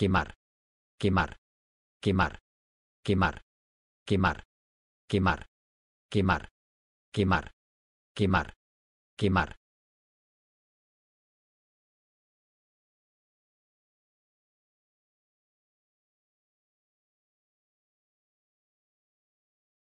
quemar, quemar, quemar, quemar, quemar, quemar, quemar, quemar, quemar, quemar,